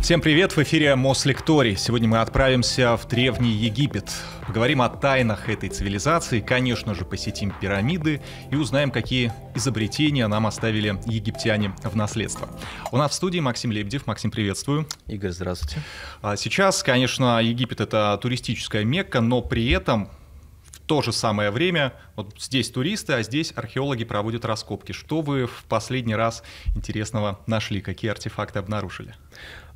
Всем привет, в эфире Мослекторий. Сегодня мы отправимся в Древний Египет. Поговорим о тайнах этой цивилизации, конечно же, посетим пирамиды и узнаем, какие изобретения нам оставили египтяне в наследство. У нас в студии Максим Лебедев. Максим, приветствую. Игорь, здравствуйте. А сейчас, конечно, Египет — это туристическая мекка, но при этом в то же самое время вот здесь туристы, а здесь археологи проводят раскопки. Что вы в последний раз интересного нашли? Какие артефакты обнаружили?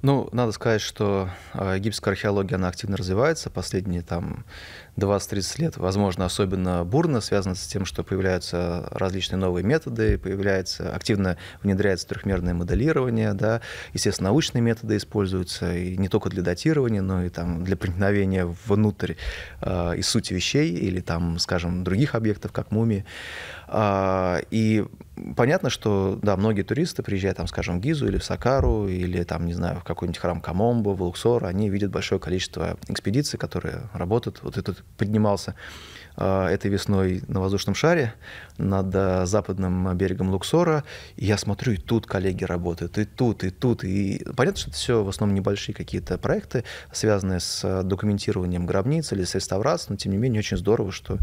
Ну, надо сказать, что э, египетская археология, она активно развивается. Последние там 20-30 лет, возможно, особенно бурно связано с тем, что появляются различные новые методы, появляется, активно внедряется трехмерное моделирование, да, естественно, научные методы используются и не только для датирования, но и там для проникновения внутрь э, и сути вещей или там, скажем, других объектов, как мумии. Э, и понятно, что, да, многие туристы, приезжая, там, скажем, в Гизу или в Сакару, или, там, не знаю, в какой-нибудь храм Камомбо, в Луксор, они видят большое количество экспедиций, которые работают вот этот поднимался. Э, этой весной на воздушном шаре над э, западным берегом Луксора. И я смотрю, и тут коллеги работают, и тут, и тут. И понятно, что это все в основном небольшие какие-то проекты, связанные с э, документированием гробниц или с реставрацией, но тем не менее очень здорово, что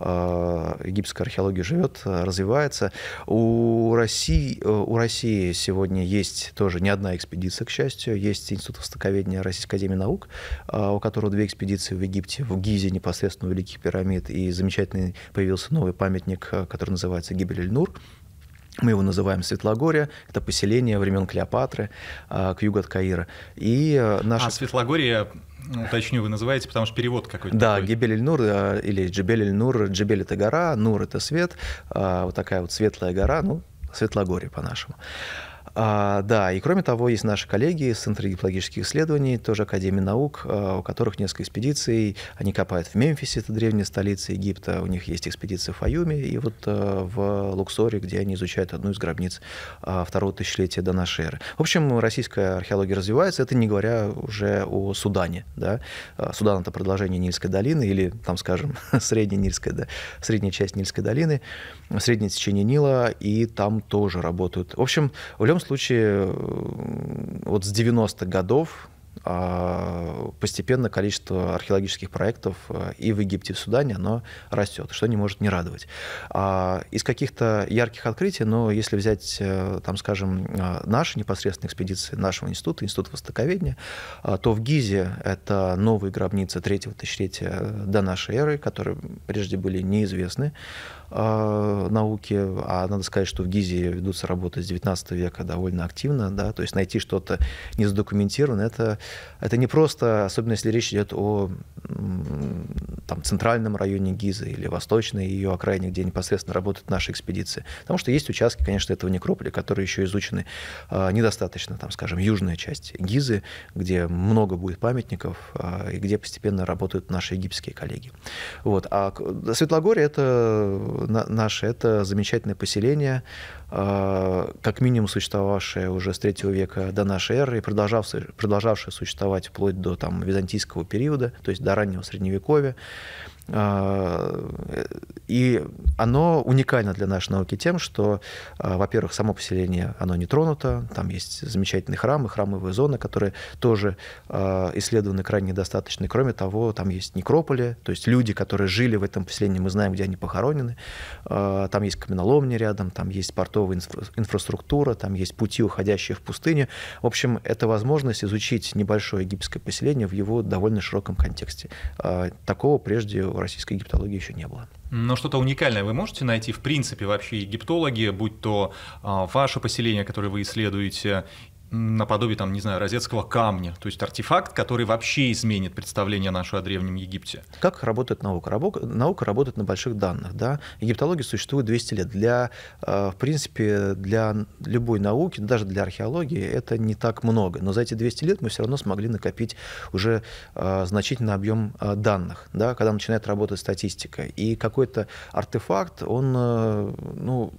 египетская археология живет, развивается. У России, у России сегодня есть тоже не одна экспедиция, к счастью, есть Институт востоковедения Российской Академии Наук, у которого две экспедиции в Египте, в Гизе непосредственно у Великих пирамид и замечательный появился новый памятник, э, который называется Гибель эль Мы его называем Светлогорье. Это поселение времен Клеопатры э, к югу от Каира. И э, наша... А Светлогорье, уточню, вы называете, потому что перевод какой-то Да, такой. Гибель эль или Джебель Эль-Нур. Джебель — это гора, Нур — это свет. Вот такая вот светлая гора, ну, Светлогорье по-нашему. А, да, и кроме того, есть наши коллеги из Центра геологических исследований, тоже Академии наук, а, у которых несколько экспедиций. Они копают в Мемфисе, это древняя столица Египта, у них есть экспедиция в Аюме и вот э, в Луксоре, где они изучают одну из гробниц а, второго тысячелетия до нашей эры. В общем, российская археология развивается, это не говоря уже о Судане. Да? А, Судан — это продолжение Нильской долины или, там, скажем, средняя, Нильская, да, средняя часть Нильской долины, среднее течение Нила, и там тоже работают. В общем, в любом случае э, вот с 90-х годов а, постепенно количество археологических проектов э, и в Египте, и в Судане, оно растет, что не может не радовать. А, из каких-то ярких открытий, но ну, если взять, э, там, скажем, э, наши непосредственные экспедиции нашего института, Институт Востоковедения, то в Гизе это новые гробницы третьего тысячелетия до нашей эры, которые прежде были неизвестны науки, а надо сказать, что в Гизе ведутся работы с 19 века довольно активно, да, то есть найти что-то незадокументированное, это это не просто, особенно если речь идет о там, центральном районе Гизы или восточной ее окраине, где непосредственно работают наши экспедиции. Потому что есть участки, конечно, этого некрополя, которые еще изучены э, недостаточно, там, скажем, южная часть Гизы, где много будет памятников э, и где постепенно работают наши египетские коллеги. Вот. А Светлогорье — это э, на, наше, это замечательное поселение, а, как минимум существовавшая уже с третьего века до нашей эры и продолжавшая, продолжавшая существовать вплоть до там, византийского периода, то есть до раннего средневековья. А, э, и оно уникально для нашей науки тем, что, а, во-первых, само поселение, оно не тронуто, там есть замечательные храмы, храмовые зоны, которые тоже а, исследованы крайне недостаточно. И, кроме того, там есть некрополи, то есть люди, которые жили в этом поселении, мы знаем, где они похоронены. Там есть каменоломни рядом, там есть портовая инфра- инфраструктура, там есть пути, уходящие в пустыню. В общем, это возможность изучить небольшое египетское поселение в его довольно широком контексте. Такого прежде российской египтологии еще не было. Но что-то уникальное вы можете найти, в принципе, вообще египтологи, будь то а, ваше поселение, которое вы исследуете, наподобие, там, не знаю, розетского камня, то есть артефакт, который вообще изменит представление наше о Древнем Египте. Как работает наука? Наука работает на больших данных, да. Египтология существует 200 лет. Для, э, в принципе, для любой науки, даже для археологии, это не так много. Но за эти 200 лет мы все равно смогли накопить уже э, значительный объем э, данных, да, когда начинает работать статистика. И какой-то артефакт, он, ну,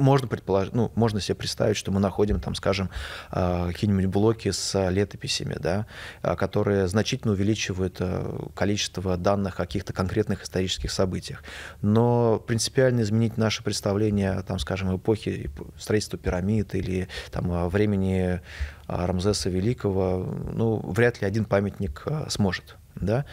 можно предположить, ну, можно себе представить, что мы находим там, скажем, а, какие-нибудь блоки с а, летописями, да, а, которые значительно увеличивают количество данных о каких-то конкретных исторических событиях. Но принципиально изменить наше представление, там, скажем, эпохи строительства пирамид или там, времени Рамзеса Великого, ну, вряд ли один памятник сможет. Да?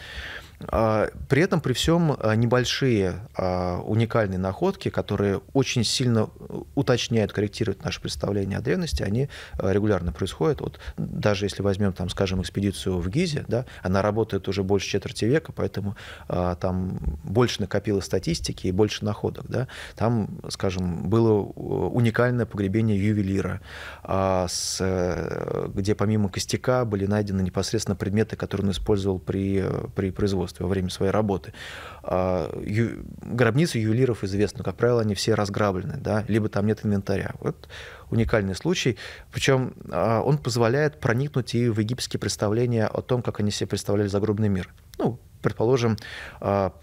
А, при этом, при всем, а, небольшие а, уникальные находки, которые очень сильно э, уточняют, корректируют наше представление о древности, они регулярно происходят. Вот даже если возьмем, там, скажем, экспедицию в Гизе, да, она работает уже больше четверти века, поэтому там больше накопилось статистики и больше находок. Да. Там, скажем, было э, уникальное погребение ювелира, э, где помимо костяка были найдены непосредственно предметы, которые он использовал при, при производстве производстве во время своей работы. А, ю... Гробницы ювелиров известны, как правило, они все разграблены, да, либо там нет инвентаря. Вот уникальный случай. Причем а, он позволяет проникнуть и в египетские представления о том, как они себе представляли загробный мир. Ну, предположим, а,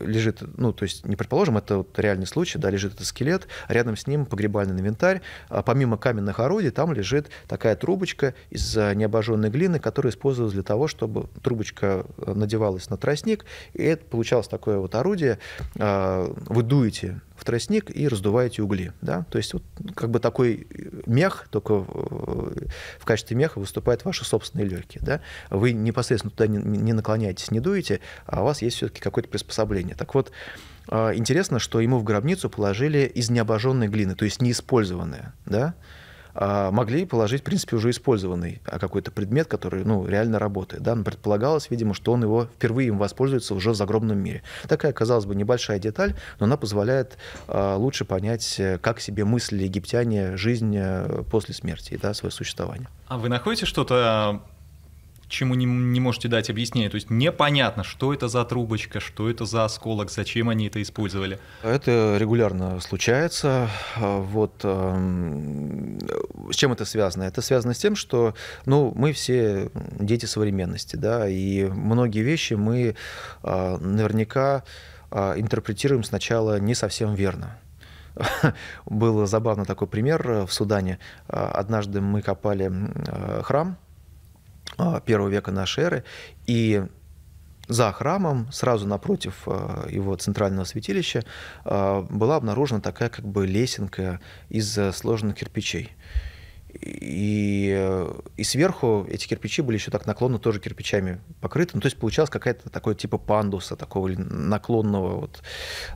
лежит, ну, то есть не предположим, это вот реальный случай, да, лежит этот скелет, а рядом с ним погребальный инвентарь, а помимо каменных орудий там лежит такая трубочка из необожженной глины, которая использовалась для того, чтобы трубочка э, надевалась на тростник, и это получалось такое вот орудие, а, вы дуете в тростник и раздуваете угли. Да? То есть вот, как бы такой э, мех, только в э, качестве меха выступают ваши собственные легкие. Да? Вы непосредственно туда не, не наклоняетесь, не дуете, а у вас есть все-таки какое-то приспособление. Так вот, а, интересно, что ему в гробницу положили из необожженной глины, то есть неиспользованная, Да? А, могли положить, в принципе, уже использованный а, какой-то предмет, который ну, реально работает. Да? Но предполагалось, видимо, что он его впервые им воспользуется уже в загробном мире. Такая, казалось бы, небольшая деталь, но она позволяет а, лучше понять, э, как себе мыслили египтяне жизнь э, после смерти да, свое существование. А вы находите что-то чему не, не можете дать объяснение. То есть непонятно, что это за трубочка, что это за осколок, зачем они это использовали. Это регулярно случается. А, вот эм, с чем это связано? Это связано с тем, что ну, мы все дети современности, да, и многие вещи мы а, наверняка а, интерпретируем сначала не совсем верно был забавно такой пример э, в Судане. Однажды мы копали э, храм, а, первого века нашей эры. И за храмом, сразу напротив а, его центрального святилища, а, была обнаружена такая как бы лесенка из э, сложенных кирпичей. И, и сверху эти кирпичи были еще так наклонно тоже кирпичами покрыты. Ну, то есть получалась какая-то такой типа пандуса, такого наклонного, вот,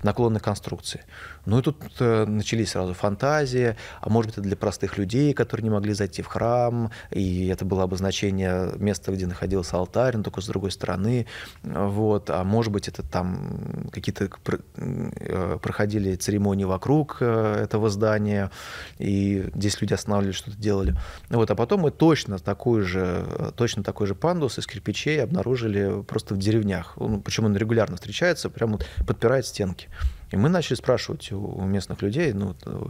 наклонной конструкции. Ну и тут э, начались сразу фантазии, а может быть это для простых людей, которые не могли зайти в храм, и это было обозначение места, где находился алтарь, но только с другой стороны. Вот. А может быть это там какие-то э, проходили церемонии вокруг э, этого здания, и здесь люди останавливались что-то делать сделали. Вот, а потом мы точно такой же, точно такой же пандус из кирпичей обнаружили просто в деревнях. Он, ну, причем он регулярно встречается, прямо вот подпирает стенки. И мы начали спрашивать у местных людей, ну, э,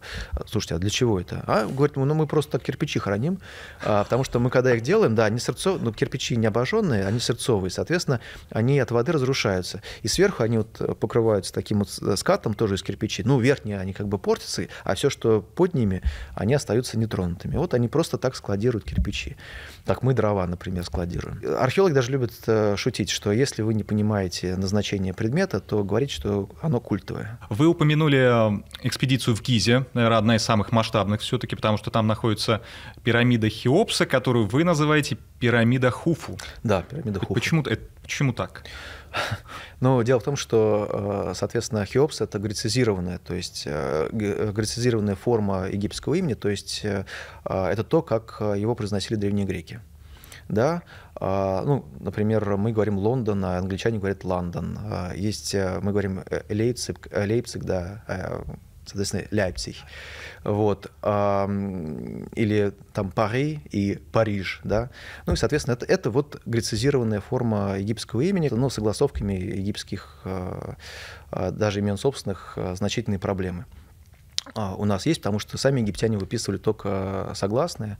слушайте, а для чего это? А, говорит, ну, мы просто кирпичи храним, а, потому что мы, когда их делаем, да, они сердцовые, ну, кирпичи не обожженные, они сердцовые, соответственно, они от воды разрушаются. И сверху они вот э, покрываются таким вот э, скатом тоже из кирпичей. Ну, верхние они как бы портятся, а все, что под ними, они остаются нетронутыми. Вот они просто так складируют кирпичи. Так мы дрова, например, складируем. Археолог даже любит шутить, что если вы не понимаете назначение предмета, то говорить, что оно культовое. Вы упомянули э, экспедицию в Гизе, наверное, одна из самых масштабных все-таки, потому что там находится пирамида Хеопса, которую вы называете пирамида Хуфу. Да, пирамида Хуфу. Почему, почему так? Но ну, дело в том, что, э, соответственно, Хеопс — это грецизированная, то есть э, грецизированная форма египетского имени, то есть это то, как его произносили древние греки. Да? А, ну, например, мы говорим Лондон, а англичане говорят Лондон. А, есть, э, мы говорим э, Лейпциг, э, Лейпциг да, соответственно, Лейпциг. Вот. Или там Пари и Париж, да. Ну и, соответственно, это, это вот грецизированная форма египетского имени, но с согласовками египетских, даже имен собственных, значительные проблемы а, у нас есть, потому что сами египтяне выписывали только согласные,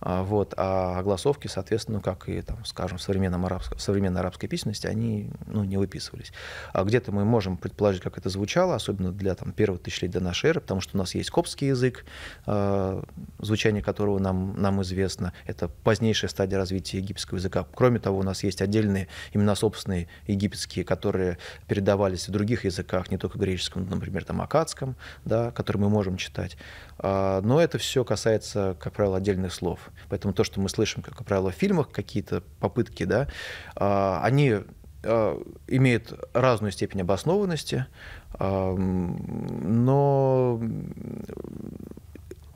а, вот, а огласовки, соответственно, как и, там, скажем, в современном арабском, современной арабской письменности, они ну, не выписывались. А где-то мы можем предположить, как это звучало, особенно для там, первого тысячелетия нашей эры, потому что у нас есть коптский язык, а, звучание которого нам, нам известно. Это позднейшая стадия развития египетского языка. Кроме того, у нас есть отдельные именно собственные египетские, которые передавались в других языках, не только греческом, например, там, акадском, да, который мы можем читать. А, но это все касается, как правило, отдельных слов. Поэтому то, что мы слышим, как правило, в фильмах, какие-то попытки, да, а, они а, имеют разную степень обоснованности, но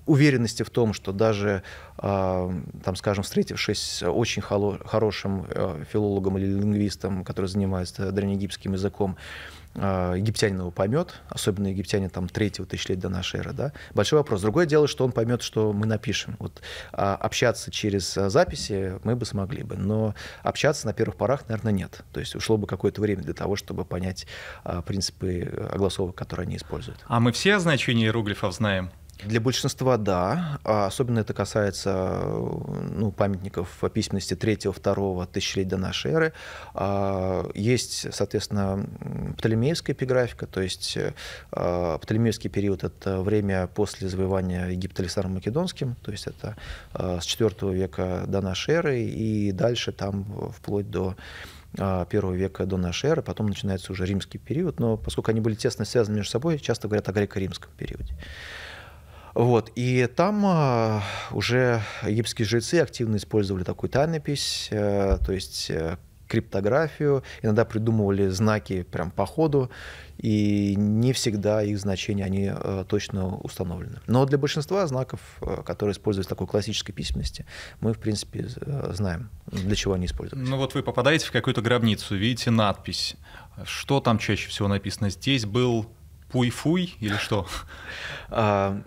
уверенности в том, что даже, а, там, скажем, встретившись очень хорошим э, филологом или лингвистом, который занимается древнеегипетским языком, Э, египтянин его поймет, особенно египтяне там третьего тысячелетия до нашей эры, да, большой вопрос. Другое дело, что он поймет, что мы напишем. Вот а, общаться через э, записи мы бы смогли бы, но общаться на первых порах, наверное, нет. То есть ушло бы какое-то время для того, чтобы понять а, принципы э, огласовок, которые они используют. А мы все значения иероглифов знаем? Для большинства да. А особенно это касается ну, памятников письменности 3-2 тысячелетия до нашей эры. А, есть, соответственно, Птолемеевская эпиграфика, то есть а, Птолемеевский период — это время после завоевания Египта Александром Македонским, то есть это с 4 века до нашей эры и дальше там вплоть до первого века до нашей эры, потом начинается уже римский период, но поскольку они были тесно связаны между собой, часто говорят о греко-римском периоде. Вот. И там а, уже египетские жрецы активно использовали такую тайнопись, а, то есть а, криптографию, иногда придумывали знаки прям по ходу, и не всегда их значения, они а, точно установлены. Но для большинства знаков, а, которые используются в такой классической письменности, мы, в принципе, знаем, для чего они используются. Ну вот вы попадаете в какую-то гробницу, видите надпись. Что там чаще всего написано? Здесь был Пуй-фуй или что? А,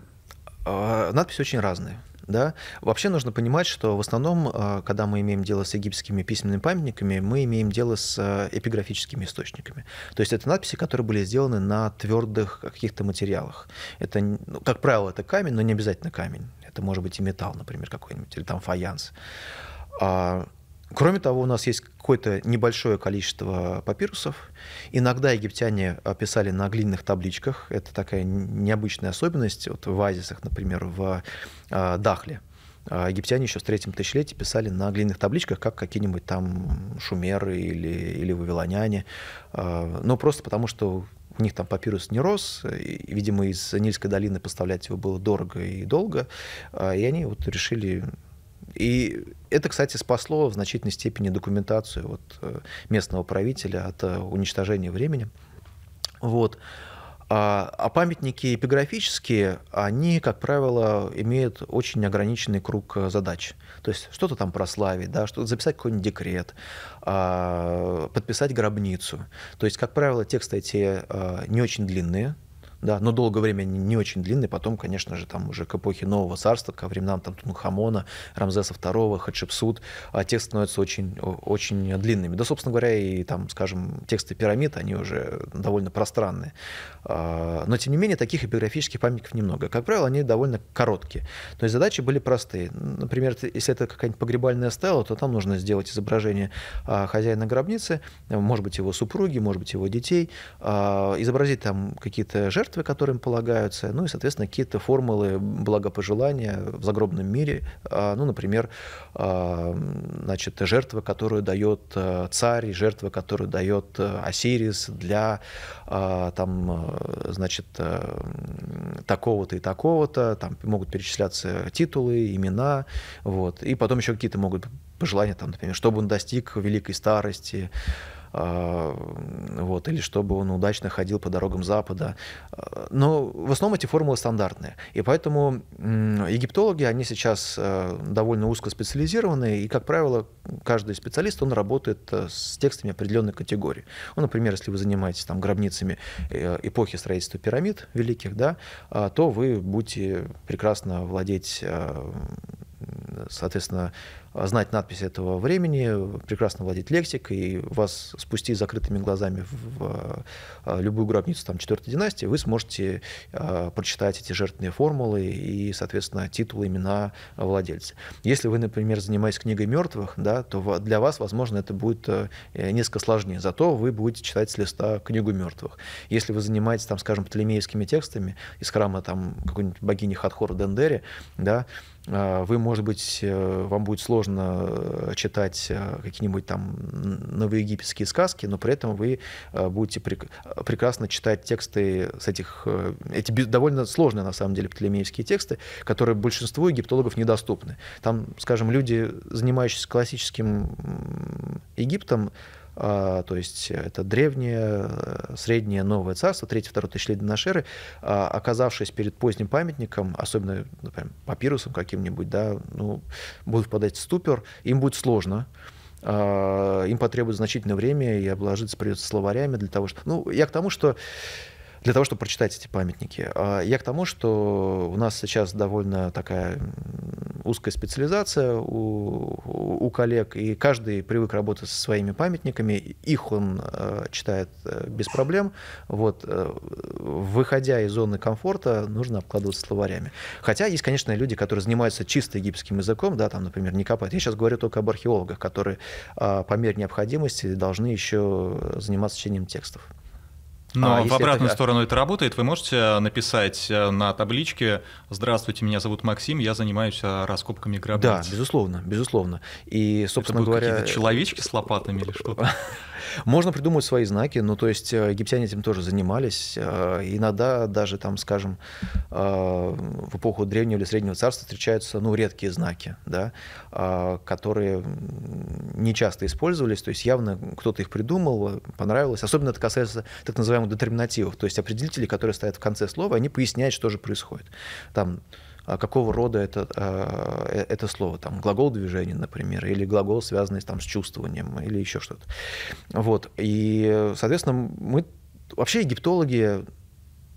а, надписи очень разные. Да? Вообще нужно понимать, что в основном, а, когда мы имеем дело с египетскими письменными памятниками, мы имеем дело с а, эпиграфическими источниками. То есть это надписи, которые были сделаны на твердых каких-то материалах. Это, ну, как правило, это камень, но не обязательно камень. Это может быть и металл, например, какой-нибудь, или там фаянс. Кроме того, у нас есть какое-то небольшое количество папирусов. Иногда египтяне писали на глиняных табличках. Это такая необычная особенность. Вот в Азисах, например, в а, Дахле. А, египтяне еще в третьем тысячелетии писали на глиняных табличках, как какие-нибудь там шумеры или, или вавилоняне. А, но просто потому, что у них там папирус не рос, и, видимо, из Нильской долины поставлять его было дорого и долго, и они вот решили и это, кстати, спасло в значительной степени документацию вот, э, местного правителя от э, уничтожения времени. Вот. А, а памятники эпиграфические, они, как правило, имеют очень ограниченный круг э, задач. То есть что-то там прославить, да, что записать какой-нибудь декрет, а, подписать гробницу. То есть, как правило, тексты эти не очень длинные, да, но долгое время не, не очень длинный, потом, конечно же, там уже к эпохе Нового Царства, ко временам там Тутанхамона, Рамзеса II, Хатшепсут, а текст становится очень, очень длинными. Да, собственно говоря, и там, скажем, тексты пирамид, они уже довольно пространные. А, но, тем не менее, таких эпиграфических памятников немного. Как правило, они довольно короткие. То есть задачи были простые. Например, если это какая-нибудь погребальная стела, то там нужно сделать изображение а, хозяина гробницы, может быть, его супруги, может быть, его детей, а, изобразить там какие-то жертвы, жертвы, которым полагаются, ну и, соответственно, какие-то формулы благопожелания в загробном мире, а, ну, например, а, значит, жертва, которую дает а, царь, жертва, которую дает Осирис для там, значит, такого-то и такого-то, там могут перечисляться титулы, имена, вот, и потом еще какие-то могут пожелания, там, например, чтобы он достиг великой старости, а, вот, или чтобы он удачно ходил по дорогам Запада. А, но в основном эти формулы стандартные. И поэтому египтологи, они сейчас а, довольно узко специализированы, и, как правило, каждый специалист, он работает э, с текстами определенной категории. Ну, например, если вы занимаетесь там гробницами э, эпохи строительства пирамид великих, да, то вы будете прекрасно владеть соответственно, Э, знать надпись этого времени, прекрасно владеть лексикой, и вас спусти закрытыми глазами в э, любую гробницу там, 4 династии, вы сможете э, прочитать эти жертвенные формулы и, соответственно, титулы, имена владельца. Если вы, например, занимаетесь книгой мертвых, да, то для вас, возможно, это будет несколько сложнее, зато вы будете читать с листа книгу мертвых. Если вы занимаетесь, там, скажем, птолемеевскими текстами из храма там, какой-нибудь богини Хатхора Дендери, да, вы, может быть, вам будет сложно сложно э, читать э, какие-нибудь там новоегипетские сказки, но при этом вы э, будете прекрасно читать тексты с этих... Эти довольно сложные, на самом деле, птолемеевские тексты, которые большинству египтологов недоступны. Там, скажем, люди, занимающиеся классическим Египтом, а, то есть э, это древнее, э, среднее, новое царство, 3-2 тысячелетие до нашей эры, а, оказавшись перед поздним памятником, особенно например, папирусом каким-нибудь, да, ну, будут впадать в ступер им будет сложно, а, им потребуется значительное время, и обложиться придется словарями для того, что... Ну, я к тому, что для того, чтобы прочитать эти памятники. А я к тому, что у нас сейчас довольно такая узкая специализация у, у коллег, и каждый привык работать со своими памятниками, их он э, читает э, без проблем. Вот, э, выходя из зоны комфорта, нужно обкладываться словарями. Хотя есть, конечно, люди, которые занимаются чисто египетским языком, да, там, например, не копают. Я сейчас говорю только об археологах, которые а, по мере необходимости должны еще заниматься чтением текстов. Но а, в обратную это... сторону это работает. Вы можете э, написать э, на табличке «Здравствуйте, меня зовут Максим, я занимаюсь э, раскопками гробниц». Да, безусловно, безусловно. И, собственно это говоря... какие-то человечки с лопатами или что-то? Можно придумать свои знаки, ну, то есть э, египтяне этим тоже занимались. Э, иногда даже, там, скажем, э, в эпоху Древнего или Среднего Царства встречаются, ну, редкие знаки, да, которые не часто использовались, то есть явно кто-то их придумал, понравилось. Особенно это касается так называемых детерминативов, то есть определителей, которые стоят в конце слова, они поясняют, что же происходит. Там а какого рода это, а, э, это слово, там, глагол движения, например, или глагол, связанный там, с чувствованием, или еще что-то. Вот. И, соответственно, мы вообще египтологи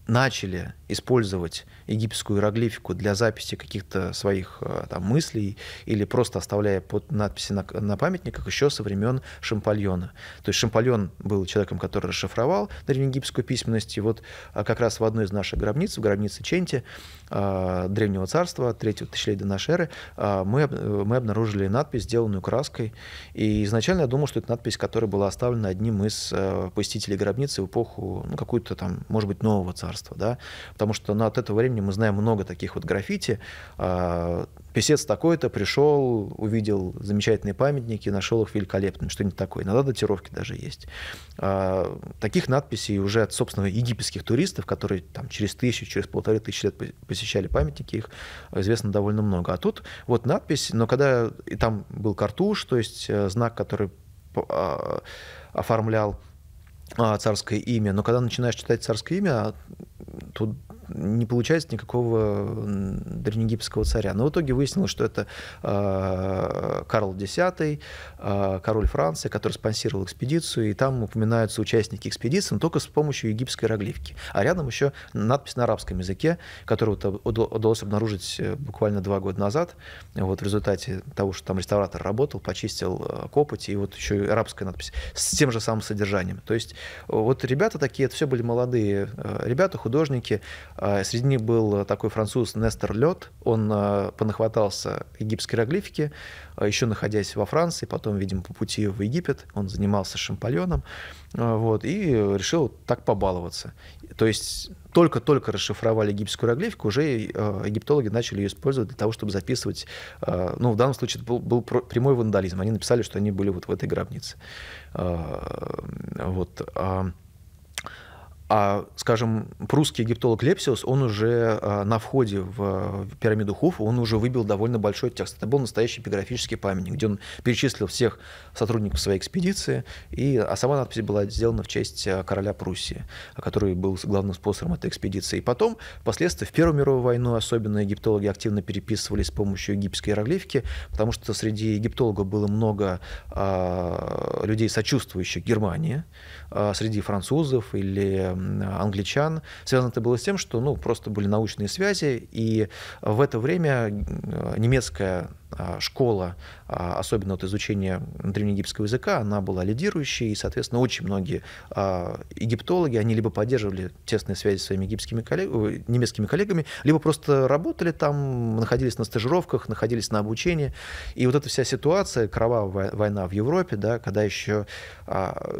начали использовать египетскую иероглифику для записи каких-то своих э, там, мыслей или просто оставляя под надписи на, на памятниках еще со времен Шампальона. То есть Шампальон был человеком, который расшифровал древнеегипетскую письменность. И вот э, как раз в одной из наших гробниц, в гробнице Ченти э, Древнего Царства, третьего тысячелетия до нашей эры, мы, мы обнаружили надпись, сделанную краской. И изначально я думал, что это надпись, которая была оставлена одним из посетителей гробницы в эпоху ну, какую-то там, может быть, нового царства государства, да, потому что ну, от этого времени мы знаем много таких вот граффити. А, писец такой-то пришел, увидел замечательные памятники, нашел их великолепными, что-нибудь такое. Иногда датировки даже есть. А, таких надписей уже от, собственно, египетских туристов, которые там через тысячу, через полторы тысячи лет посещали памятники, их известно довольно много. А тут вот надпись, но когда и там был картуш, то есть э, знак, который а, оформлял а, царское имя, но когда начинаешь читать царское имя, тут не получается никакого древнеегипетского царя. Но в итоге выяснилось, что это э, Карл X, э, король Франции, который спонсировал экспедицию, и там упоминаются участники экспедиции, но только с помощью египетской иероглифики. А рядом еще надпись на арабском языке, которую удалось обнаружить э, буквально два года назад, вот в результате того, что там реставратор работал, почистил э, копоть, и вот еще и арабская надпись с тем же самым содержанием. То есть э, вот ребята такие, это все были молодые ребята, художники, а, среди них был э, такой француз Нестер Лед. Он э, понахватался египетской иероглифики, а, еще находясь во Франции, потом, видимо, по пути в Египет. Он занимался шампальоном э, вот, и решил так побаловаться. То есть только-только расшифровали египетскую иероглифику, уже египтологи начали ее использовать для того, чтобы записывать, ну, в данном случае это был, был прямой вандализм, они написали, что они были вот в этой гробнице. Вот. А, а, скажем, прусский египтолог Лепсиус, он уже а, на входе в, пирамиду Хуфа, он уже выбил довольно большой текст. Это был настоящий эпиграфический памятник, где он перечислил всех сотрудников своей экспедиции, и, а сама надпись была сделана в честь а, короля Пруссии, который был главным спонсором этой экспедиции. И потом, впоследствии, в Первую мировую войну особенно египтологи активно переписывались с помощью египетской иероглифики, потому что среди египтологов было много а, людей, сочувствующих Германии, а, среди французов или англичан. Связано это было с тем, что ну, просто были научные связи, и в это время немецкая а, школа, а, особенно вот изучение древнеегипетского языка, она была лидирующей, и, соответственно, очень многие а, египтологи, они либо поддерживали тесные связи с своими египетскими коллег... Э, немецкими коллегами, либо просто работали там, находились на стажировках, находились на обучении. И вот эта вся ситуация, кровавая война в Европе, да, когда еще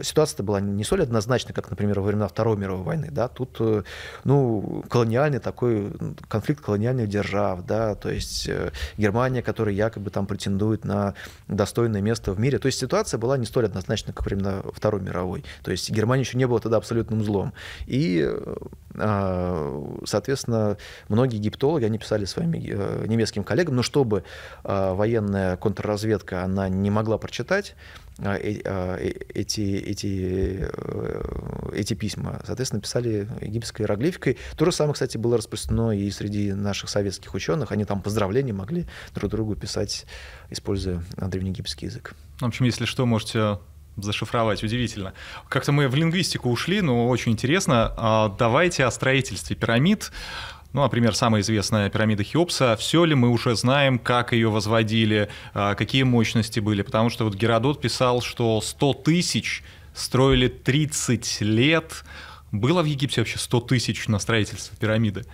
ситуация была не столь однозначна, как, например, во времена Второй мировой войны, да, тут, э, ну, колониальный такой конфликт колониальных держав, да, то есть э, Германия, которая якобы там претендует на достойное место в мире. То есть ситуация была не столь однозначна, как времена Второй мировой. То есть Германия еще не была тогда абсолютным злом. И э, а, соответственно, многие египтологи, они писали своим э, немецким коллегам, но ну, чтобы а, военная контрразведка, она не могла прочитать а, э, э, эти, эти, эти письма, соответственно, писали египетской иероглификой. То же самое, кстати, было распространено и среди наших советских ученых. Они там поздравления могли друг другу писать, используя древнеегипетский язык. В общем, если что, можете зашифровать, удивительно. Как-то мы в лингвистику ушли, но очень интересно. А, давайте о строительстве пирамид. Ну, например, самая известная пирамида Хеопса. Все ли мы уже знаем, как ее возводили, а, какие мощности были? Потому что вот Геродот писал, что 100 тысяч строили 30 лет. Было в Египте вообще 100 тысяч на строительство пирамиды?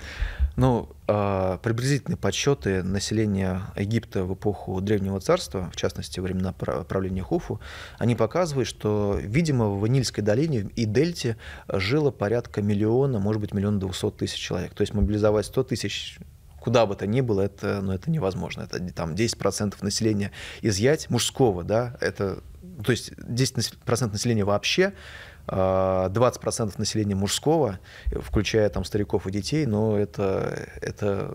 Ну, а, приблизительные подсчеты населения Египта в эпоху Древнего Царства, в частности, во времена правления Хуфу, они показывают, что, видимо, в Нильской долине и Дельте жило порядка миллиона, может быть, миллиона двухсот тысяч человек. То есть мобилизовать сто тысяч куда бы то ни было, это, ну, это невозможно. Это там 10% населения изъять мужского, да, это, то есть 10% населения вообще 20% а, населения мужского, включая там стариков и детей, но это, это,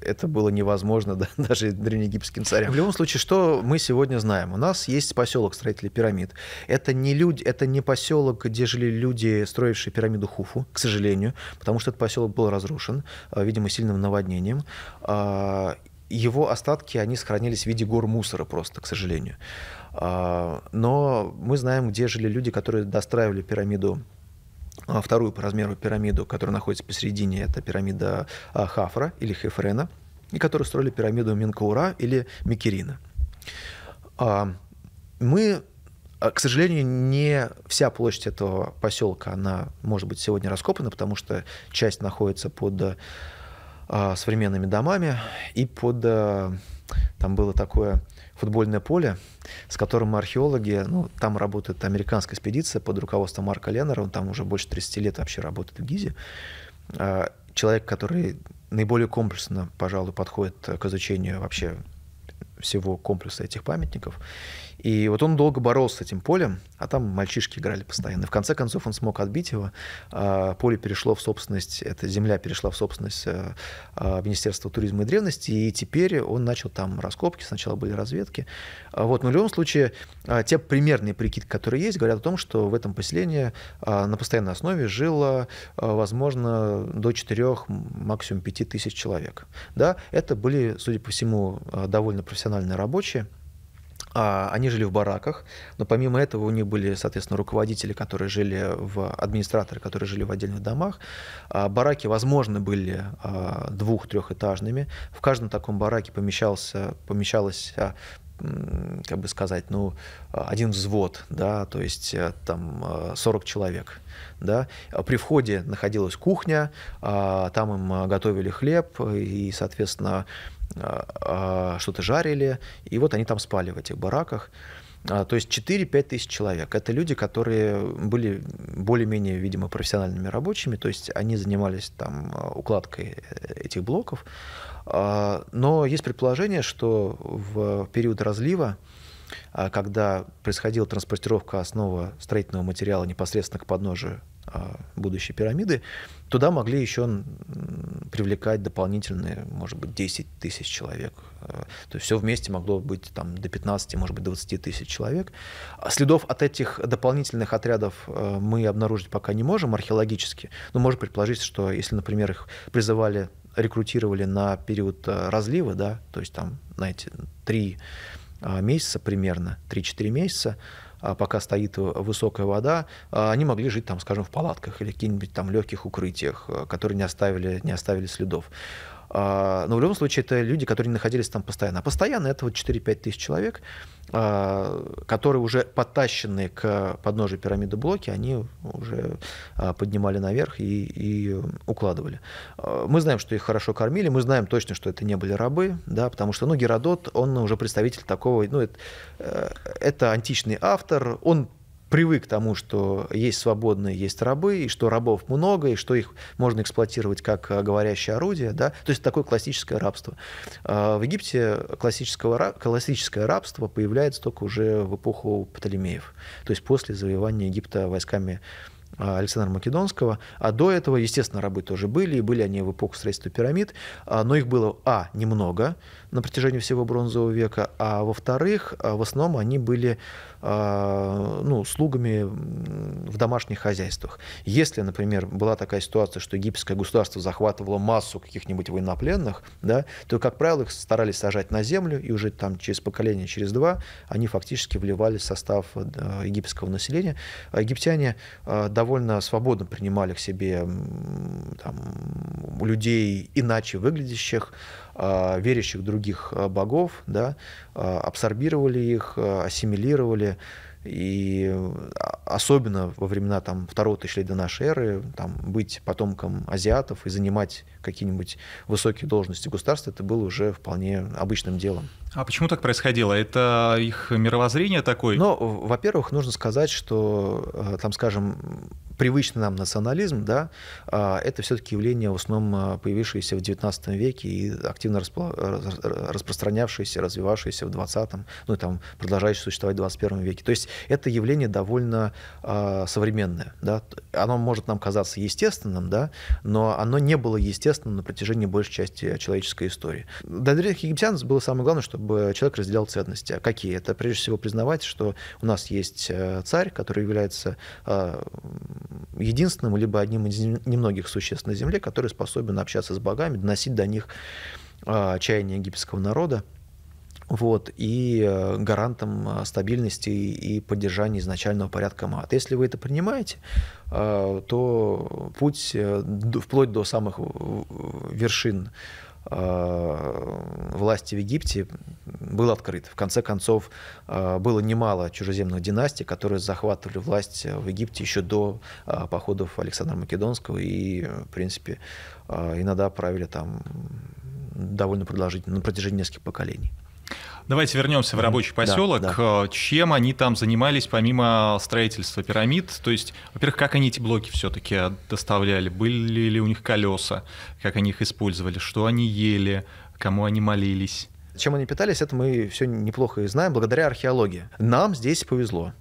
это было невозможно да, даже древнеегипетским царям. В любом случае, что мы сегодня знаем? У нас есть поселок строителей пирамид. Это не, люди, это не поселок, где жили люди, строившие пирамиду Хуфу, к сожалению, потому что этот поселок был разрушен, а, видимо, сильным наводнением а, его остатки, они сохранились в виде гор мусора просто, к сожалению. А, но мы знаем, где жили люди, которые достраивали пирамиду а, вторую по размеру пирамиду, которая находится посередине, это пирамида а, Хафра или Хефрена, и которые строили пирамиду Минкаура или Микерина. Мы, к сожалению, не вся площадь этого поселка, она может быть сегодня раскопана, потому что часть находится под современными домами и под там было такое футбольное поле, с которым археологи, ну, там работает американская экспедиция под руководством Марка Леннера, он там уже больше 30 лет вообще работает в Гизе. А, человек, который наиболее комплексно, пожалуй, подходит к изучению вообще всего комплекса этих памятников. И вот он долго боролся с этим полем, а там мальчишки играли постоянно. И в конце концов он смог отбить его. А, поле перешло в собственность, эта земля перешла в собственность э, а, Министерства туризма и древности, и теперь он начал там раскопки, сначала были разведки. А вот, но в любом случае, те примерные прикидки, которые есть, говорят о том, что в этом поселении на постоянной основе жило, возможно, до 4, максимум 5 тысяч человек. Да, это были, судя по всему, довольно профессиональные рабочие, а, они жили в бараках, но помимо этого у них были, соответственно, руководители, которые жили в администраторы, которые жили в отдельных домах. А, бараки, возможно, были а, двух-трехэтажными. В каждом таком бараке помещался, помещалось как бы сказать, ну, один взвод, да, то есть э, там 40 э, человек, да. При входе находилась кухня, там им э, готовили хлеб, и, соответственно, а, а, что-то жарили, и вот они там спали в этих бараках. А, то есть 4-5 тысяч человек. Это люди, которые были более-менее, видимо, профессиональными рабочими, то есть они занимались там укладкой э, этих блоков. Но есть предположение, что в период разлива, когда происходила транспортировка основы строительного материала непосредственно к подножию а, будущей пирамиды, туда могли еще привлекать дополнительные, может быть, 10 тысяч человек. А, то есть все вместе могло быть там, до 15, может быть, 20 тысяч человек. А следов от этих дополнительных отрядов мы обнаружить пока не можем археологически, но можно предположить, что если, например, их призывали, рекрутировали на период разлива, да, то есть там, знаете, 3 месяца примерно, 3-4 месяца, а, пока стоит высокая вода, а, они могли жить там, скажем, в палатках или каких-нибудь там легких укрытиях, а, которые не оставили, не оставили следов. А, но в любом случае это люди, которые не находились там постоянно. А постоянно это вот 4-5 тысяч человек, а, которые уже подтащенные к подножию пирамиды блоки, они уже а, поднимали наверх и, и укладывали. Мы знаем, что их хорошо кормили, мы знаем точно, что это не были рабы, да, потому что, ну, Геродот, он уже представитель такого, ну, это, э, это античный автор, он привык к тому, что есть свободные, есть рабы, и что рабов много, и что их можно эксплуатировать как э, говорящее орудие. Да? То есть такое классическое рабство. А, в Египте классического, классическое рабство появляется только уже в эпоху Птолемеев, то есть после завоевания Египта войсками а, Александра Македонского, а до этого, естественно, рабы тоже были, и были они в эпоху строительства пирамид, а, но их было, а, немного, на протяжении всего бронзового века, а во-вторых, а, в основном они были а, ну, слугами в домашних хозяйствах. Если, например, была такая ситуация, что египетское государство захватывало массу каких-нибудь военнопленных, да, то, как правило, их старались сажать на землю, и уже там через поколение, через два, они фактически вливались в состав э, египетского населения. Египтяне а, довольно свободно принимали к себе там, людей иначе выглядящих, верящих другим других э, богов, да, э, абсорбировали их, э, ассимилировали. И а, особенно во времена там, второго тысячелетия до нашей эры там, быть потомком азиатов и занимать какие-нибудь высокие должности государства, это было уже вполне обычным делом. А почему так происходило? Это их мировоззрение такое? Ну, во-первых, нужно сказать, что, э, там, скажем, привычный нам национализм, да, а, это все-таки явление в основном э, появившееся в XIX веке и активно э, распространявшееся, развивавшееся в XX, ну и там продолжающее существовать в XXI веке. То есть это явление довольно а, современное. Да. Оно может нам казаться естественным, да, но оно не было естественным известно на протяжении большей части человеческой истории. Для древних египтян было самое главное, чтобы человек разделял ценности. А какие? Это прежде всего признавать, что у нас есть э, царь, который является э, единственным либо одним из немногих существ на земле, который способен общаться с богами, доносить до них э, чаяния египетского народа вот, и гарантом стабильности и поддержания изначального порядка МАТ. Если вы это принимаете, Э, то путь э, вплоть до самых э, вершин власти в Египте был открыт. В конце концов, было немало чужеземных династий, которые захватывали власть в Египте еще до походов Александра Македонского и, в принципе, иногда правили там довольно продолжительно, на протяжении нескольких поколений. Давайте вернемся в рабочий поселок. Да, да. Э, чем они там занимались помимо строительства пирамид? То есть, во-первых, как они эти блоки все-таки доставляли? Были ли у них колеса? Как они их использовали? Что они ели? Кому они молились? Чем они питались, это мы все неплохо и знаем благодаря археологии. Нам здесь повезло.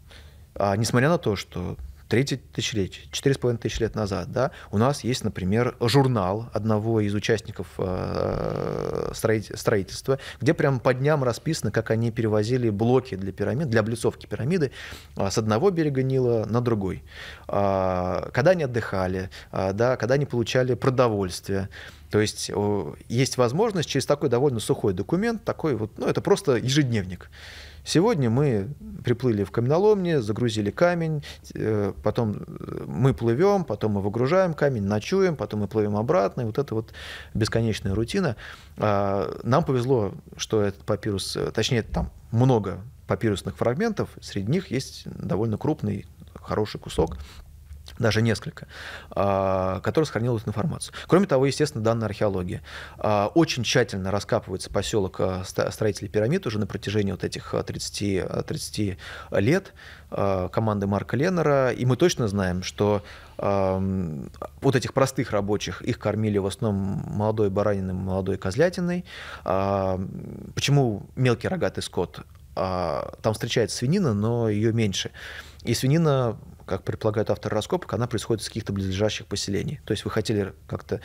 А, несмотря на то, что третье тысячелетие, четыре с половиной тысячи лет назад, да, у нас есть, например, журнал одного из участников э, строительства, где прямо по дням расписано, как они перевозили блоки для пирамид, для облицовки пирамиды а, с одного берега Нила на другой. А, когда они отдыхали, а, да, когда они получали продовольствие. То есть есть возможность через такой довольно сухой документ, такой вот, ну, это просто ежедневник, Сегодня мы приплыли в каменоломне, загрузили камень, э, потом э, мы плывем, потом мы выгружаем камень, ночуем, потом мы плывем обратно. И вот это вот бесконечная рутина. А, нам повезло, что этот папирус, э, точнее, там много папирусных фрагментов, среди них есть довольно крупный хороший кусок, даже несколько, а, которые сохранил эту информацию. Кроме того, естественно, данная археология. А, очень тщательно раскапывается поселок а, строителей пирамид уже на протяжении вот этих 30, 30 лет команды Марка Леннера, и мы точно знаем, что вот этих простых рабочих, их кормили в основном молодой бараниной, молодой козлятиной. Почему мелкий рогатый скот? Там встречается свинина, но ее меньше. И свинина как предполагает автор раскопок, она происходит из каких-то близлежащих поселений. То есть вы хотели как-то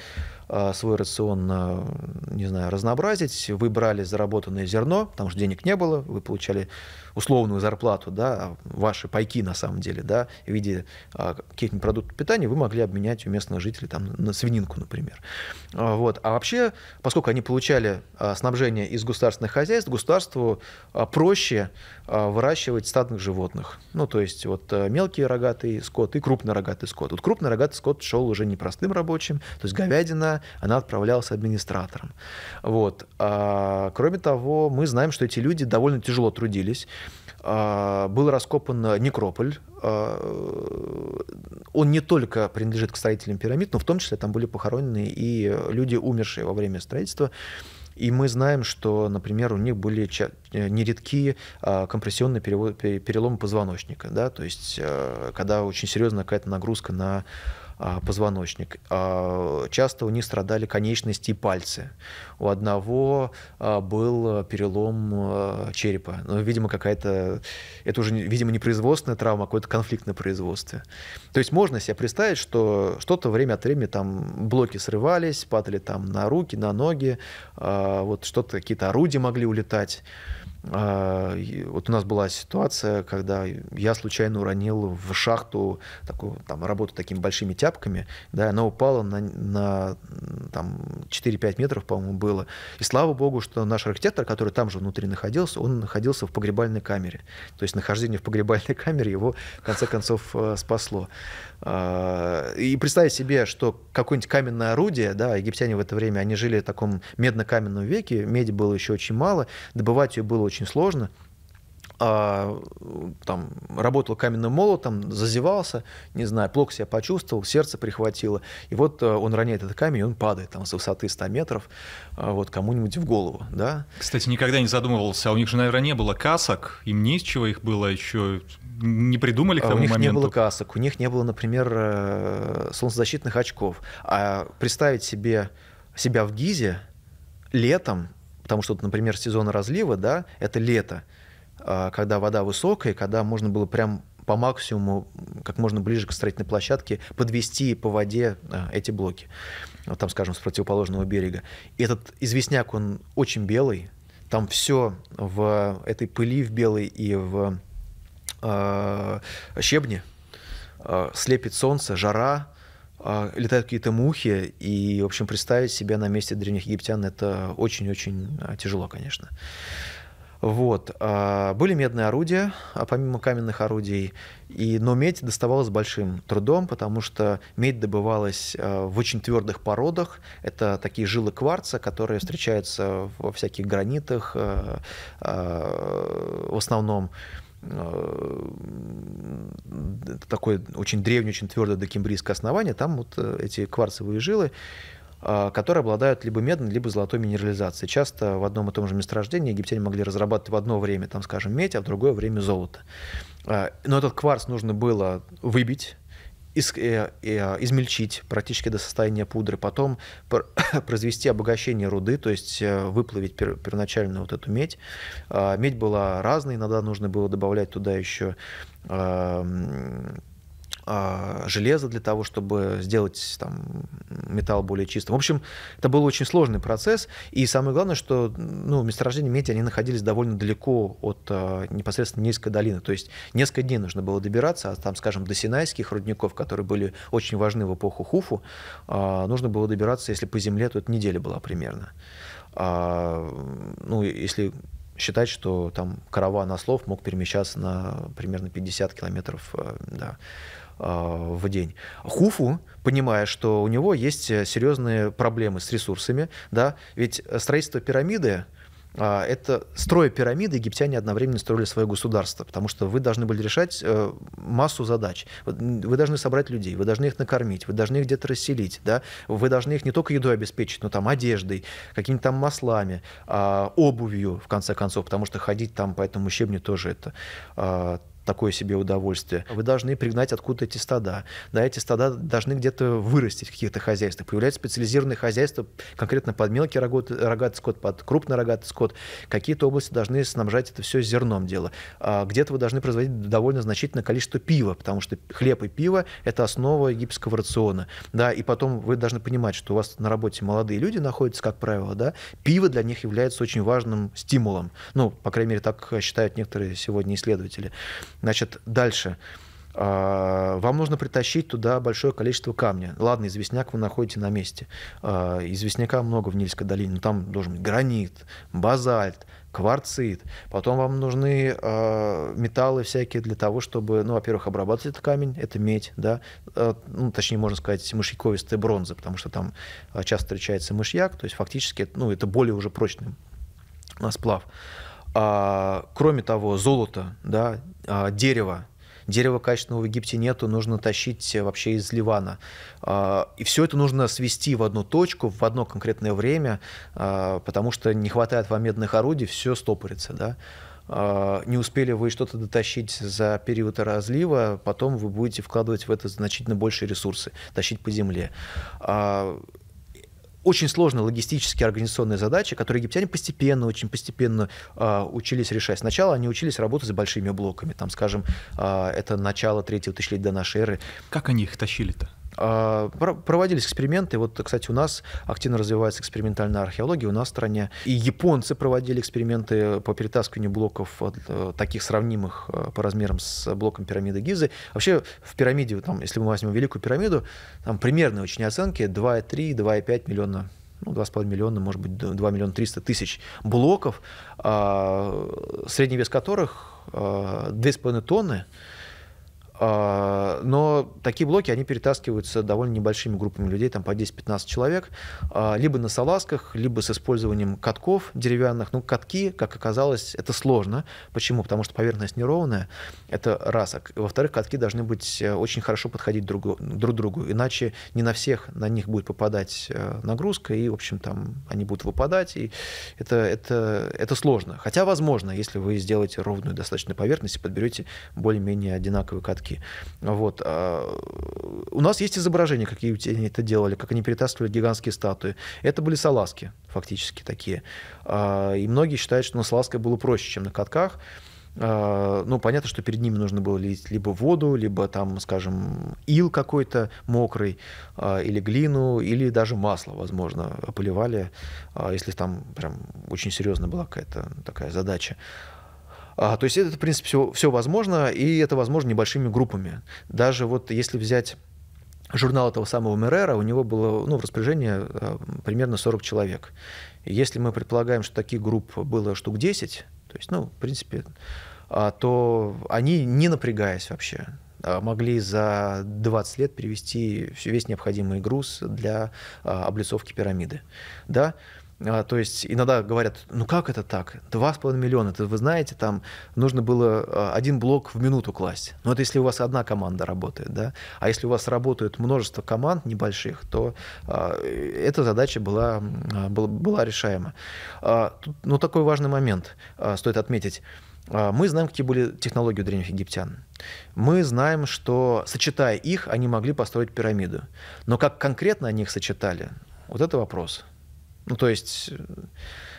а, свой рацион, а, не знаю, разнообразить, вы брали заработанное зерно, потому что денег не было, вы получали условную зарплату, да, ваши пайки на самом деле, да, в виде а, каких-нибудь продуктов питания вы могли обменять у местных жителей там, на свининку, например. А, вот. а вообще, поскольку они получали а, снабжение из государственных хозяйств, государству проще выращивать стадных животных. Ну, то есть вот а, мелкий рогатый скот и крупный рогатый скот. Вот крупный рогатый скот шел уже не простым рабочим, то есть говядина, она отправлялась администратором. Вот. А, кроме того, мы знаем, что эти люди довольно тяжело трудились. А, был раскопан некрополь. А, он не только принадлежит к строителям пирамид, но в том числе там были похоронены и люди, умершие во время строительства. И мы знаем, что, например, у них были э, нередки а, компрессионные переломы позвоночника, да, то есть э, когда очень серьезная какая-то нагрузка на а, позвоночник. А, часто у них страдали конечности и пальцы. У одного а, был перелом черепа. Ну, видимо, какая-то... Это уже, видимо, не производственная травма, а какой-то конфликтное производство. То есть можно себе представить, что что-то время от времени там блоки срывались, падали там на руки, на ноги, вот что-то, какие-то орудия могли улетать. А, вот у нас была ситуация, когда я случайно уронил в шахту такую там, работу такими большими тяпками, да, она упала на, на там, 4-5 метров, по-моему, было. И слава богу, что наш архитектор, который там же внутри находился, он находился в погребальной камере. То есть нахождение в погребальной камере его, в конце концов, э, спасло. А, и представить себе, что какое-нибудь каменное орудие, да, египтяне в это время, они жили в таком медно-каменном веке, меди было еще очень мало, добывать ее было очень сложно. А, там, работал каменным молотом, зазевался, не знаю, плохо себя почувствовал, сердце прихватило. И вот э, он роняет этот камень, и он падает там, с высоты 100 метров э, вот, кому-нибудь в голову. Да? Кстати, никогда не задумывался, а у них же, наверное, не было касок, им не из чего их было еще, не придумали к а тому У них моменту. не было касок, у них не было, например, э, солнцезащитных очков. А представить себе себя в Гизе летом Потому что, например, сезон разлива, да, это лето, а, когда вода высокая, когда можно было прям по максимуму, как можно ближе к строительной площадке, подвести по воде а, эти блоки, вот там, скажем, с противоположного берега. И этот известняк, он очень белый, там все в этой пыли в белой и в э, щебне, э, слепит солнце, жара, а, летают какие-то мухи, и, в общем, представить себя на месте древних египтян это очень-очень а, тяжело, конечно. Вот. А, были медные орудия, помимо каменных орудий, и, но медь доставалась большим трудом, потому что медь добывалась в очень твердых породах. Это такие жилы кварца, которые встречаются во всяких гранитах, в основном Э, такое очень древнее, очень твердое докембрийское основание, там вот э, эти кварцевые жилы, э, которые обладают либо медной, либо золотой минерализацией. Часто в одном и том же месторождении египтяне могли разрабатывать в одно время, там, скажем, медь, а в другое время золото. Но этот кварц нужно было выбить, из, э, э, измельчить практически до состояния пудры, потом произвести обогащение руды, то есть э, выплавить пер, первоначально вот эту медь. Э, медь была разной, иногда нужно было добавлять туда еще э, а, железо для того, чтобы сделать там, металл более чистым. В общем, это был очень сложный процесс. И самое главное, что ну, месторождения медь, они находились довольно далеко от а, непосредственно Нильской долины. То есть несколько дней нужно было добираться, а там, скажем, до Синайских рудников, которые были очень важны в эпоху Хуфу, а, нужно было добираться, если по земле, то это неделя была примерно. ну, если считать, что там караван ослов мог перемещаться на примерно 50 километров э, да, а, в день. Хуфу, понимая, что у него есть э, серьезные проблемы с ресурсами, да, ведь строительство пирамиды, а, это строя пирамиды египтяне одновременно строили свое государство, потому что вы должны были решать э, массу задач. Вы должны собрать людей, вы должны их накормить, вы должны их где-то расселить, да? вы должны их не только едой обеспечить, но там одеждой, какими-то там маслами, а, обувью, в конце концов, потому что ходить там по этому щебню тоже это такое себе удовольствие. Вы должны пригнать откуда эти стада. Да, эти стада должны где-то вырастить в каких-то хозяйствах. Появляются специализированные хозяйства конкретно под мелкий рогат, рогатый скот, под крупный рогатый скот. Какие-то области должны снабжать это все зерном дело. А где-то вы должны производить довольно значительное количество пива, потому что хлеб и пиво – это основа египетского рациона. Да, и потом вы должны понимать, что у вас на работе молодые люди находятся, как правило, да, пиво для них является очень важным стимулом. Ну, по крайней мере, так считают некоторые сегодня исследователи. Значит, дальше. А, вам нужно притащить туда большое количество камня. Ладно, известняк вы находите на месте. А, известняка много в Нильской долине, но там должен быть гранит, базальт, кварцит. Потом вам нужны а, металлы всякие для того, чтобы, ну, во-первых, обрабатывать этот камень, это медь, да, ну, точнее, можно сказать, мышьяковистая бронза, потому что там часто встречается мышьяк, то есть фактически, ну, это более уже прочный сплав. А, кроме того, золото, да, а, дерево. Дерева качественного в Египте нету, нужно тащить вообще из Ливана. А, и все это нужно свести в одну точку, в одно конкретное время, а, потому что не хватает вам медных орудий, все стопорится. Да? А, не успели вы что-то дотащить за период разлива, потом вы будете вкладывать в это значительно больше ресурсы, тащить по земле. А, очень сложные логистические организационные задачи, которые египтяне постепенно, очень постепенно э, учились решать. Сначала они учились работать с большими блоками, там, скажем, э, это начало третьего тысячелетия до нашей эры. Как они их тащили-то? А, проводились эксперименты. Вот, кстати, у нас активно развивается экспериментальная археология у нас в стране. И японцы проводили эксперименты по перетаскиванию блоков э, таких сравнимых э, по размерам с блоком пирамиды Гизы. Вообще в пирамиде, там, если мы возьмем Великую пирамиду, там примерные очень оценки 2,3, 2,5 миллиона ну, 2,5 миллиона, может быть, 2 миллиона 300 тысяч блоков, а, средний вес которых 2,5 а, тонны. А, но такие блоки, они перетаскиваются довольно небольшими группами людей, там по 10-15 человек, а, либо на салазках, либо с использованием катков деревянных. Ну, катки, как оказалось, это сложно. Почему? Потому что поверхность неровная, это раз. А во-вторых, катки должны быть э, очень хорошо подходить друг, друг другу, иначе не на всех на них будет попадать э, нагрузка, и, в общем, там они будут выпадать, и это, это, это сложно. Хотя, возможно, если вы сделаете ровную достаточно поверхность и подберете более-менее одинаковые катки, рамки. Вот. А, у нас есть изображения, какие они это делали, как они перетаскивали гигантские статуи. Это были салазки, фактически такие. А, и многие считают, что на салазках было проще, чем на катках. А, ну, понятно, что перед ними нужно было лить либо воду, либо там, скажем, ил какой-то мокрый, а, или глину, или даже масло, возможно, поливали, если там прям очень серьезно была какая-то такая задача. А, то есть это, в принципе, все, все возможно, и это возможно небольшими группами. Даже вот если взять журнал этого самого Мерера, у него было ну, в распоряжении а, примерно 40 человек. если мы предполагаем, что таких групп было штук 10, то есть, ну, в принципе, а, то они, не напрягаясь вообще, могли за 20 лет перевести весь необходимый груз для облицовки пирамиды. Да? А, то есть иногда говорят, ну как это так? 2,5 миллиона, это вы знаете, там нужно было а, один блок в минуту класть. Но ну, это если у вас одна команда работает, да? А если у вас работают множество команд небольших, то а, эта задача была, была, была решаема. Но ну, такой важный момент стоит отметить. Мы знаем, какие были технологии у древних египтян. Мы знаем, что сочетая их, они могли построить пирамиду. Но как конкретно они их сочетали, вот это вопрос – ну, то есть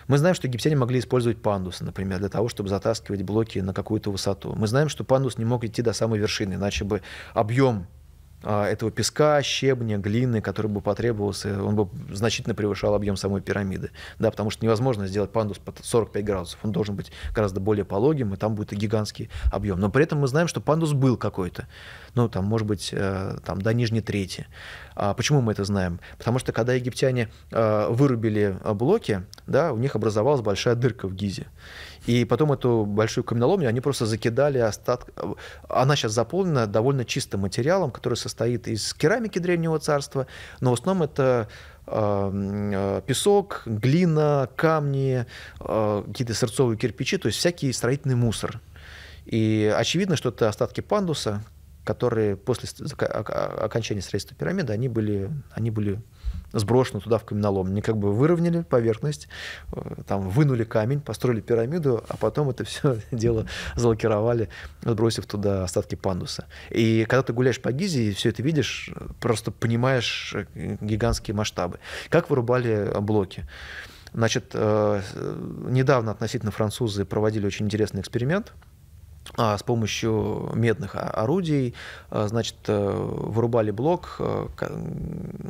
мы знаем, что египтяне могли использовать пандусы, например, для того, чтобы затаскивать блоки на какую-то высоту. Мы знаем, что пандус не мог идти до самой вершины, иначе бы объем а, этого песка, щебня, глины, который бы потребовался, он бы значительно превышал объем самой пирамиды. Да, потому что невозможно сделать пандус под 45 градусов. Он должен быть гораздо более пологим, и там будет гигантский объем. Но при этом мы знаем, что пандус был какой-то. Ну, там, может быть, э, там, до нижней трети. А почему мы это знаем? Потому что, когда египтяне э, вырубили э, блоки, да, у них образовалась большая дырка в Гизе. И потом эту большую каменоломню они просто закидали остаток. Она сейчас заполнена довольно чистым материалом, который состоит из керамики древнего царства, но в основном это эм, э, песок, глина, камни, э, какие-то сырцовые кирпичи, то есть всякий строительный мусор. И очевидно, что это остатки пандуса, которые после окончания строительства пирамиды, они были, они были сброшена туда в каменолом. Они как бы выровняли поверхность, э, там вынули камень, построили пирамиду, а потом это все дело залакировали, сбросив туда остатки пандуса. И когда ты гуляешь по Гизе и все это видишь, просто понимаешь э, гигантские масштабы. Как вырубали блоки? Значит, э, недавно относительно французы проводили очень интересный эксперимент – а, с помощью медных орудий, а, значит, э, вырубали блок, э,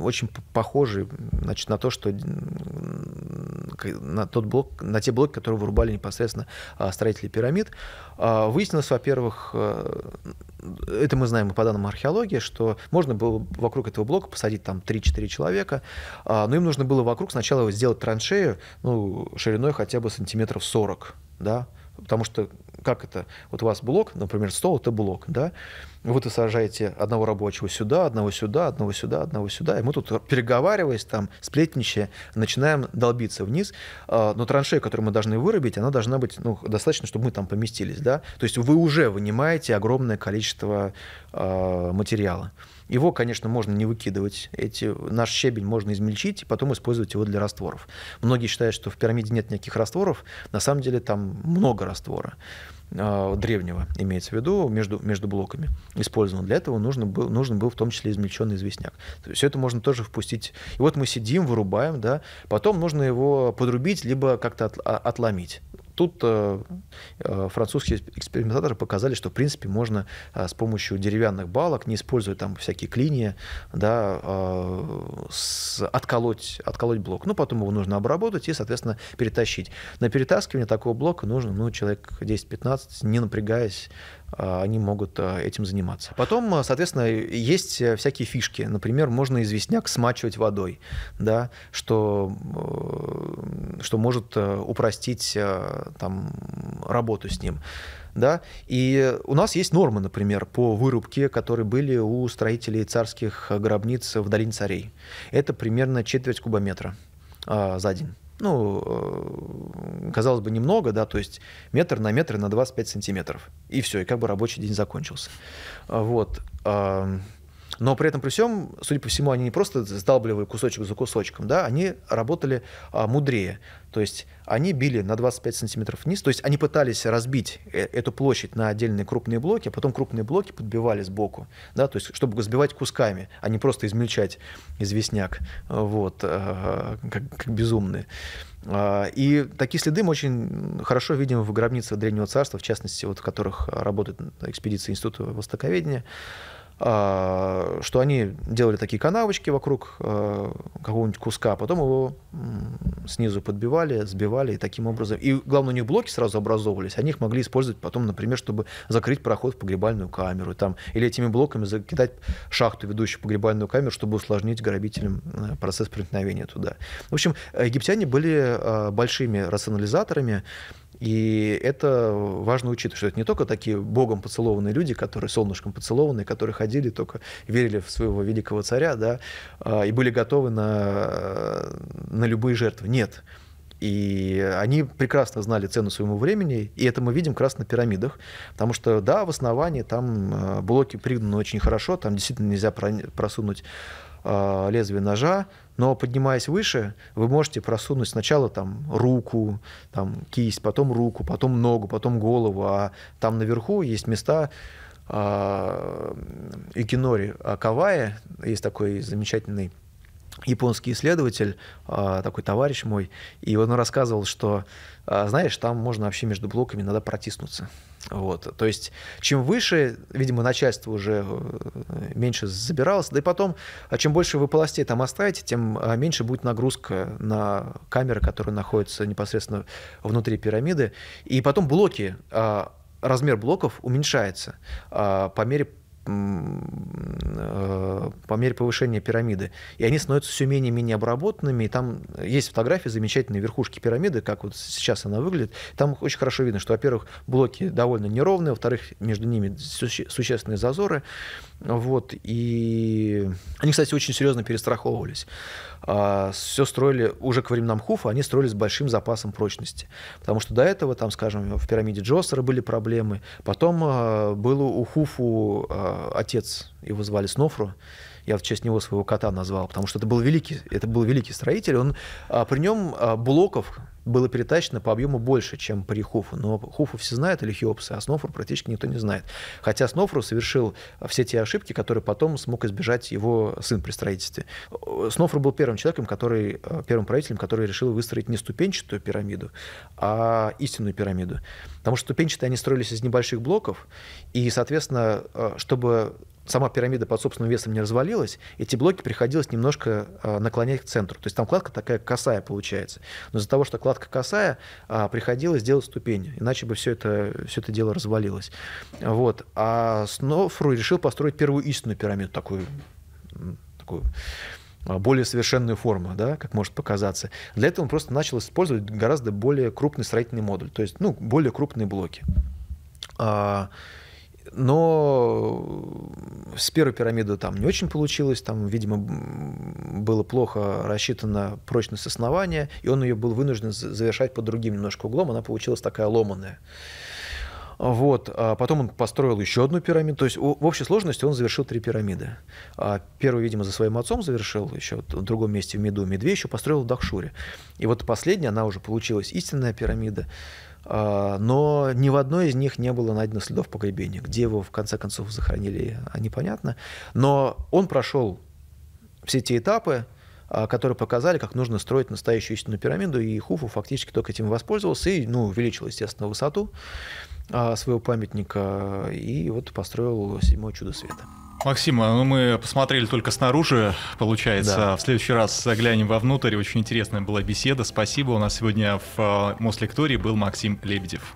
очень похожий, значит, на то, что на тот блок, на те блоки, которые вырубали непосредственно а, строители пирамид. Выяснилось, во-первых, э, это мы знаем по данным археологии, что можно было вокруг этого блока посадить там 3-4 человека, но им нужно было вокруг сначала сделать траншею, ну, шириной хотя бы сантиметров 40, да, Потому что как это? Вот у вас блок, например, стол – это блок, да? Вы -то сажаете одного рабочего сюда, одного сюда, одного сюда, одного сюда, и мы тут, переговариваясь, там, сплетничая, начинаем долбиться вниз, а, но траншея, которую мы должны вырубить, она должна быть, ну, достаточно, чтобы мы там поместились, да? То есть вы уже вынимаете огромное количество а, материала. Его, конечно, можно не выкидывать. Эти, наш щебень можно измельчить и потом использовать его для растворов. Многие считают, что в пирамиде нет никаких растворов. На самом деле там много раствора а, древнего, имеется в виду, между, между блоками использован. Для этого нужно был, нужен был в том числе измельченный известняк. все это можно тоже впустить. И вот мы сидим, вырубаем, да, потом нужно его подрубить, либо как-то от, а, отломить. Тут э, э, французские экспериментаторы показали, что, в принципе, можно э, с помощью деревянных балок, не используя там всякие клинья, да, с, отколоть, отколоть блок. Ну, потом его нужно обработать и, соответственно, перетащить. На перетаскивание такого блока нужно, ну, человек 10-15, не напрягаясь, а, они могут а, этим заниматься. Потом, а, соответственно, есть э, всякие фишки. Например, можно известняк смачивать водой, да, что, э, что может э, упростить там, работу с ним. Да? И у нас есть нормы, например, по вырубке, которые были у строителей царских гробниц в долине царей. Это примерно четверть кубометра за день ну, э, казалось бы, немного, да, то есть метр на метр на 25 сантиметров. И все, и как бы рабочий день закончился. Вот. А, но при этом при всем, судя по всему, они не просто сдалбливали кусочек за кусочком, да, они работали а, мудрее. То есть они били на 25 сантиметров вниз, то есть они пытались разбить э, эту площадь на отдельные крупные блоки, а потом крупные блоки подбивали сбоку, да, то есть чтобы сбивать кусками, а не просто измельчать известняк, вот, э, как, как безумные. А, и такие следы мы очень хорошо видим в гробницах Древнего Царства, в частности, вот в которых работает э, экспедиция Института Востоковедения. А, что они делали такие канавочки вокруг а, какого-нибудь куска, потом его снизу подбивали, сбивали и таким образом. И главное, у них блоки сразу образовывались, они их могли использовать потом, например, чтобы закрыть проход в погребальную камеру там, или этими блоками закидать шахту, ведущую в погребальную камеру, чтобы усложнить грабителям э, процесс проникновения туда. В общем, египтяне были а, большими рационализаторами, и это важно учитывать, что это не только такие богом поцелованные люди, которые солнышком поцелованные, которые ходили, только верили в своего великого царя, да, а, и были готовы на, на любые жертвы. Нет. И они прекрасно знали цену своему времени, и это мы видим как раз на пирамидах, потому что, да, в основании там а, блоки пригнаны очень хорошо, там действительно нельзя просунуть э, лезвие ножа, но поднимаясь выше, вы можете просунуть сначала там руку, там кисть, потом руку, потом ногу, потом голову, а там наверху есть места э, икинори кавая есть такой замечательный японский исследователь, а, такой товарищ мой, и он рассказывал, что, а, знаешь, там можно вообще между блоками надо протиснуться. Вот. То есть, чем выше, видимо, начальство уже э, меньше забиралось, да и потом, а чем больше вы полостей там оставите, тем меньше будет нагрузка на камеры, которые находятся непосредственно внутри пирамиды. И потом блоки, размер блоков уменьшается по мере Э, по мере повышения пирамиды. И они становятся все менее и менее обработанными. И там есть фотографии замечательные верхушки пирамиды, как вот сейчас она выглядит. Там очень хорошо видно, что, во-первых, блоки довольно неровные, во-вторых, между ними существенные зазоры. Вот, и они, кстати, очень серьезно перестраховывались. А, Все строили уже к временам Хуфа, они строили с большим запасом прочности. Потому что до этого, там, скажем, в пирамиде Джосера были проблемы. Потом а, был у Хуфу а, отец, его звали Снофру, я в честь него своего кота назвал, потому что это был великий, это был великий строитель. Он, при нем блоков было перетащено по объему больше, чем при Хуфу. Но Хуфу все знают или Хеопса, а Снофру практически никто не знает. Хотя Снофру совершил все те ошибки, которые потом смог избежать его сын при строительстве. Снофру был первым человеком, который, э, первым правителем, который решил выстроить не ступенчатую пирамиду, а истинную пирамиду. Потому что ступенчатые они строились из небольших блоков, и, соответственно, э, чтобы сама пирамида под собственным весом не развалилась, эти блоки приходилось немножко а, наклонять к центру. То есть там кладка такая косая получается. Но из-за того, что кладка косая, а, приходилось делать ступени, иначе бы все это, все это дело развалилось. Вот. А Снофру решил построить первую истинную пирамиду, такую, такую а, более совершенную форму, да, как может показаться. Для этого он просто начал использовать гораздо более крупный строительный модуль, то есть ну, более крупные блоки но э, с первой пирамиды там не очень получилось, там, видимо, было плохо рассчитана прочность основания, и он ее был вынужден завершать под другим немножко углом, она получилась такая ломаная. Вот. А потом он построил еще одну пирамиду. То есть в общей сложности он завершил три пирамиды. А первую, видимо, за своим отцом завершил, еще в другом месте в Меду. Медве еще построил в Дахшуре. И вот последняя, она уже получилась истинная пирамида. А, но ни в одной из них не было найдено следов погребения. Где его, в конце концов, захоронили, непонятно. Но он прошел все те этапы, а, которые показали, как нужно строить настоящую истинную пирамиду, и Хуфу фактически только этим воспользовался и ну, увеличил, естественно, высоту а, своего памятника, и вот построил седьмое чудо света. Максим, а, ну мы посмотрели только снаружи, получается. Да. В следующий раз заглянем вовнутрь. Очень интересная была беседа. Спасибо. У нас сегодня в а, Мослектории был Максим Лебедев.